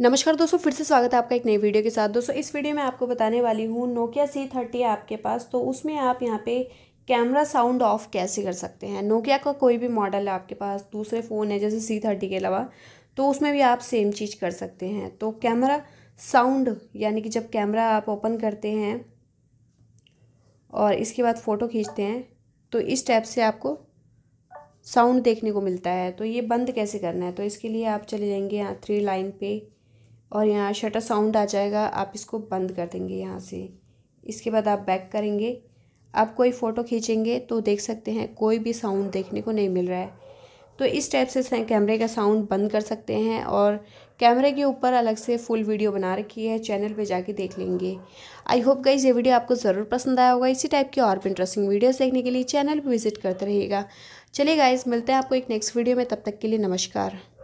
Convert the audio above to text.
नमस्कार दोस्तों फिर से स्वागत है आपका एक नई वीडियो के साथ दोस्तों इस वीडियो में आपको बताने वाली हूँ नोकिया सी थर्टी है आपके पास तो उसमें आप यहाँ पे कैमरा साउंड ऑफ कैसे कर सकते हैं नोकिया का कोई भी मॉडल है आपके पास दूसरे फ़ोन है जैसे सी थर्टी के अलावा तो उसमें भी आप सेम चीज़ कर सकते हैं तो कैमरा साउंड यानी कि जब कैमरा आप ओपन करते हैं और इसके बाद फ़ोटो खींचते हैं तो इस टैप से आपको साउंड देखने को मिलता है तो ये बंद कैसे करना है तो इसके लिए आप चले जाएंगे यहाँ थ्री लाइन पे और यहाँ शटर साउंड आ जाएगा आप इसको बंद कर देंगे यहाँ से इसके बाद आप बैक करेंगे आप कोई फ़ोटो खींचेंगे तो देख सकते हैं कोई भी साउंड देखने को नहीं मिल रहा है तो इस टाइप से कैमरे का साउंड बंद कर सकते हैं और कैमरे के ऊपर अलग से फुल वीडियो बना रखी है चैनल पे जाके देख लेंगे आई होप गाइज ये वीडियो आपको ज़रूर पसंद आया होगा इसी टाइप की और भी इंटरेस्टिंग वीडियोज़ देखने के लिए चैनल पर विजिट करते रहिएगा चलिए गाइज मिलते हैं आपको एक नेक्स्ट वीडियो में तब तक के लिए नमस्कार